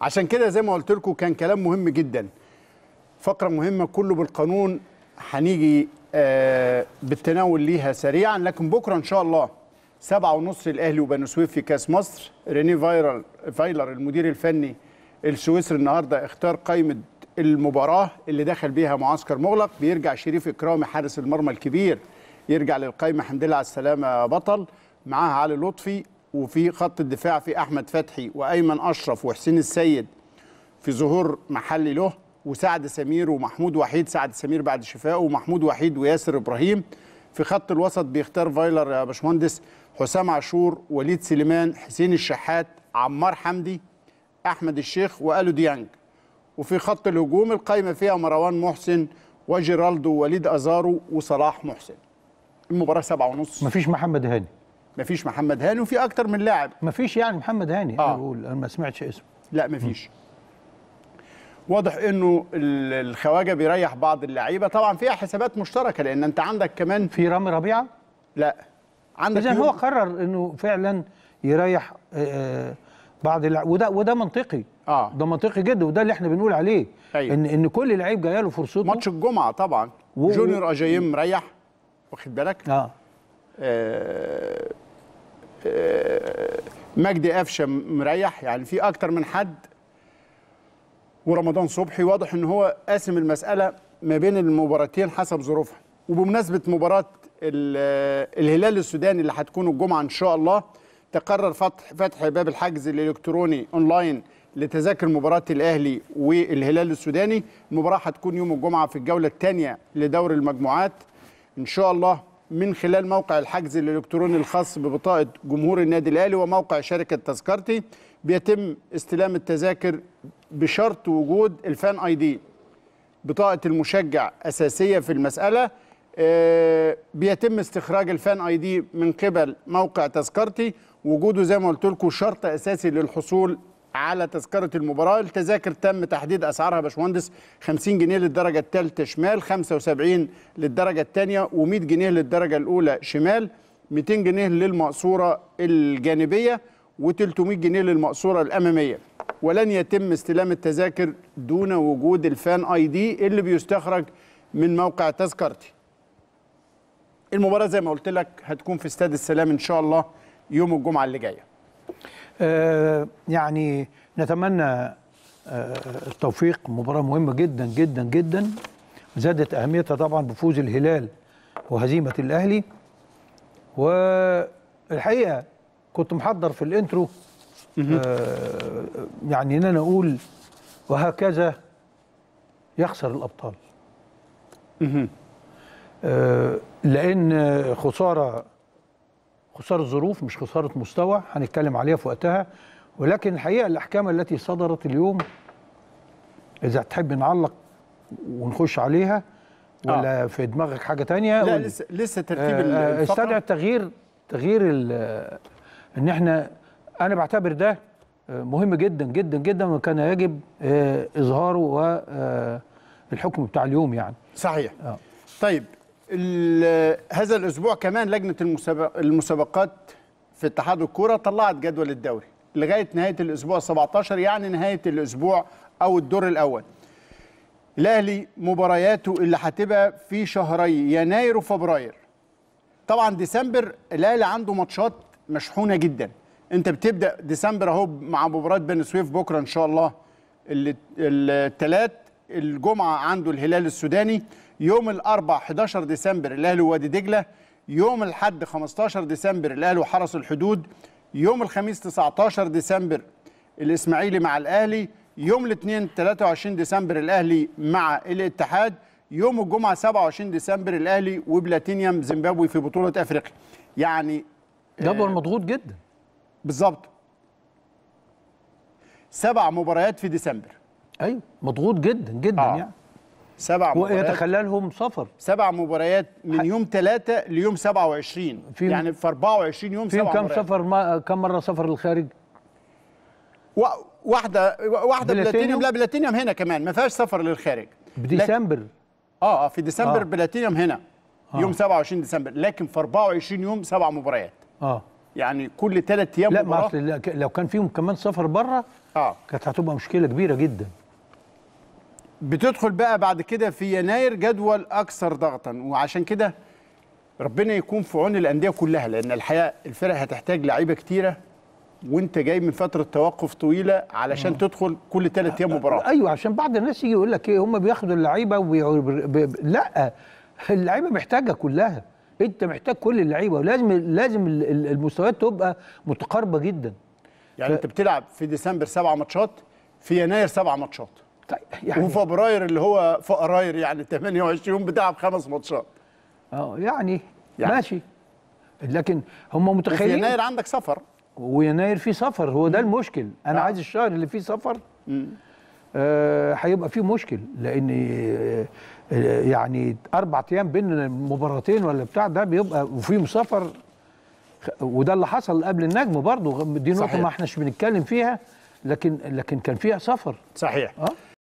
عشان كده زي ما قلت لكم كان كلام مهم جدا فقره مهمه كله بالقانون هنيجي آه، بالتناول ليها سريعا لكن بكره ان شاء الله سبعة ونص الاهلي وبنو سويف في كاس مصر ريني فايرل فايلر المدير الفني السويسري النهارده اختار قائمه المباراه اللي دخل بيها معسكر مغلق بيرجع شريف اكرامي حارس المرمى الكبير يرجع للقائمه الحمد لله على السلامه بطل معاها علي لطفي وفي خط الدفاع في احمد فتحي وايمن اشرف وحسين السيد في ظهور محلي له وسعد سمير ومحمود وحيد سعد سمير بعد شفائه ومحمود وحيد وياسر ابراهيم في خط الوسط بيختار فايلر يا باشمهندس حسام عاشور وليد سليمان حسين الشحات عمار حمدي احمد الشيخ والو ديانج وفي خط الهجوم القايمه فيها مروان محسن وجيرالدو وليد ازارو وصلاح محسن المباراه 7 ونص مفيش محمد هاني مفيش محمد هاني وفي اكتر من لاعب مفيش يعني محمد هاني آه. انا انا ما سمعتش اسمه لا مفيش م. واضح انه الخواجه بيريح بعض اللعيبه طبعا فيها حسابات مشتركه لان انت عندك كمان في رامي ربيعه لا عندك اذا هو قرر انه فعلا يريح آه، آه، بعض اللعيبه وده وده منطقي اه ده منطقي جدا وده اللي احنا بنقول عليه أيوة. ان ان كل لعيب جايه له فرصته ماتش الجمعه طبعا و... جونيور اجايم مريح واخد بالك اه, آه آه، مجدي قفشه مريح يعني في اكتر من حد ورمضان صبحي واضح ان هو قاسم المساله ما بين المباراتين حسب ظروفها وبمناسبه مباراه الهلال السوداني اللي هتكون الجمعه ان شاء الله تقرر فتح فتح باب الحجز الالكتروني اونلاين لتذاكر مباراه الاهلي والهلال السوداني المباراه هتكون يوم الجمعه في الجوله الثانيه لدور المجموعات ان شاء الله من خلال موقع الحجز الالكتروني الخاص ببطاقه جمهور النادي الاهلي وموقع شركه تذكرتي بيتم استلام التذاكر بشرط وجود الفان اي دي بطاقه المشجع اساسيه في المساله آه، بيتم استخراج الفان اي دي من قبل موقع تذكرتي وجوده زي ما قلت لكم شرط اساسي للحصول على تذكره المباراه التذاكر تم تحديد اسعارها يا باشمهندس 50 جنيه للدرجه الثالثه شمال 75 للدرجه الثانيه و100 جنيه للدرجه الاولى شمال 200 جنيه للمقصوره الجانبيه و300 جنيه للمقصوره الاماميه ولن يتم استلام التذاكر دون وجود الفان اي دي اللي بيستخرج من موقع تذكرتي المباراه زي ما قلت لك هتكون في استاد السلام ان شاء الله يوم الجمعه اللي جايه آه، يعني نتمنى آه، التوفيق مباراة مهمة جدا جدا جدا زادت أهميتها طبعا بفوز الهلال وهزيمة الأهلي والحقيقة كنت محضر في الانترو آه، يعني ان انا اقول وهكذا يخسر الابطال لان خساره خساره ظروف مش خساره مستوى هنتكلم عليها في وقتها ولكن الحقيقه الاحكام التي صدرت اليوم اذا تحب نعلق ونخش عليها ولا آه. في دماغك حاجه تانية لا لسه لسه ترتيب آه, آه، استدعى تغيير تغيير ان احنا انا بعتبر ده آه، مهم جدا جدا جدا وكان يجب آه، اظهاره والحكم بتاع اليوم يعني صحيح آه. طيب هذا الاسبوع كمان لجنه المسابق المسابقات في اتحاد الكوره طلعت جدول الدوري لغايه نهايه الاسبوع 17 يعني نهايه الاسبوع او الدور الاول الاهلي مبارياته اللي هتبقى في شهري يناير وفبراير طبعا ديسمبر الاهلي عنده ماتشات مشحونه جدا انت بتبدا ديسمبر اهو مع مباراه بني سويف بكره ان شاء الله الثلاث الجمعه عنده الهلال السوداني يوم الاربعاء 11 ديسمبر الاهلي ووادي دجله يوم الاحد 15 ديسمبر الاهلي وحرس الحدود يوم الخميس 19 ديسمبر الاسماعيلي مع الاهلي يوم الاثنين 23 ديسمبر الاهلي مع الاتحاد يوم الجمعه 27 ديسمبر الاهلي وبلاتينيوم زيمبابوي في بطوله افريقيا يعني جدول آه، مضغوط جدا بالظبط سبع مباريات في ديسمبر ايوه مضغوط جدا جدا آه. يعني سبع مباريات ويتخللهم سفر سبع مباريات من يوم 3 ليوم 27 يعني في 24 يوم سبع مباريات كم سفر ما كم مره سفر للخارج؟ واحده واحده بلاتينيوم لا بلاتينيوم هنا كمان ما فيهاش سفر للخارج بديسمبر اه اه في ديسمبر آه. بلاتينيوم هنا آه. يوم 27 ديسمبر لكن في 24 يوم سبع مباريات اه يعني كل ثلاث ايام لا ما لو كان فيهم كمان سفر بره اه كانت هتبقى مشكله كبيره جدا بتدخل بقى بعد كده في يناير جدول اكثر ضغطا وعشان كده ربنا يكون في عون الانديه كلها لان الحقيقه الفرق هتحتاج لعيبه كتيره وانت جاي من فتره توقف طويله علشان مم. آه. تدخل كل ثلاث ايام آه، آه، مباراه ايوه عشان بعض الناس يجي يقول لك ايه هم بياخدوا اللعيبه وبي... ب... لا اللعيبه محتاجه كلها انت محتاج كل اللعيبه ولازم لازم المستويات تبقى متقاربه جدا يعني ف... انت بتلعب في ديسمبر سبع ماتشات في يناير سبع ماتشات طيب يعني وفبراير اللي هو فقراير يعني 28 بتلعب خمس ماتشات اه يعني, يعني ماشي لكن هم متخيلين وفي يناير عندك سفر ويناير فيه سفر هو ده المشكل انا آه. عايز الشهر اللي فيه سفر آه، هيبقى آه فيه مشكل لان آه، يعني اربع ايام بين مباراتين ولا بتاع ده بيبقى وفيه سفر وده اللي حصل قبل النجم برضه دي نقطه ما احناش بنتكلم فيها لكن لكن كان فيها سفر صحيح اه